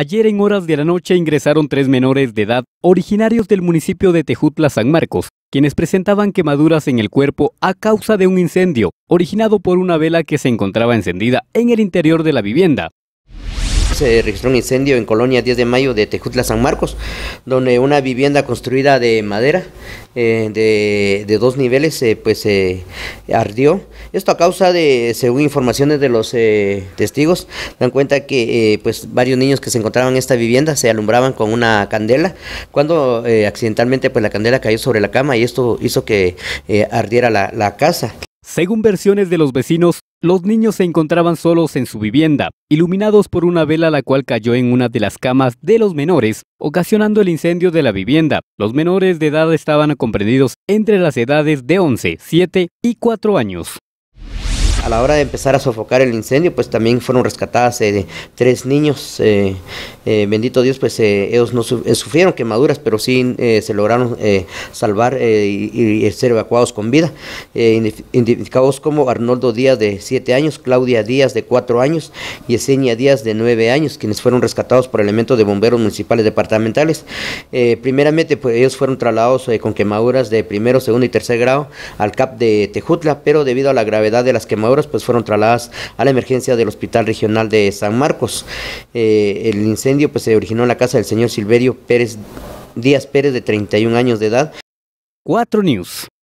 Ayer en horas de la noche ingresaron tres menores de edad originarios del municipio de Tejutla, San Marcos, quienes presentaban quemaduras en el cuerpo a causa de un incendio originado por una vela que se encontraba encendida en el interior de la vivienda se registró un incendio en Colonia 10 de Mayo de Tejutla, San Marcos, donde una vivienda construida de madera eh, de, dos niveles eh, pues se eh, ardió. Esto a causa de, según informaciones de los testigos, dan cuenta que pues varios niños que se encontraban en esta vivienda se alumbraban con una candela, cuando accidentalmente pues la candela cayó sobre la cama y esto hizo que ardiera la casa. Según versiones de los vecinos, los niños se encontraban solos en su vivienda, iluminados por una vela la cual cayó en una de las camas de los menores, ocasionando el incendio de la vivienda. Los menores de edad estaban comprendidos entre las edades de 11, 7 y 4 años a la hora de empezar a sofocar el incendio, pues también fueron rescatadas eh, tres niños. Eh, eh, bendito Dios, pues ellos no sufrieron quemaduras, pero sí se lograron salvar y, ser evacuados con vida. identificados como Arnoldo Díaz de 7 años, Claudia Díaz de 4 años, y Esenia Díaz de 9 años, quienes fueron rescatados por elementos de bomberos municipales departamentales. primeramente, pues ellos fueron trasladados con quemaduras de primero, segundo y tercer grado al CAP de Tejutla, pero debido a la gravedad de las quemaduras, pues fueron trasladadas a la emergencia del Hospital Regional de San Marcos. Eh, el incendio pues se originó en la casa del señor Silverio Pérez Díaz Pérez de 31 años de edad. 4 News.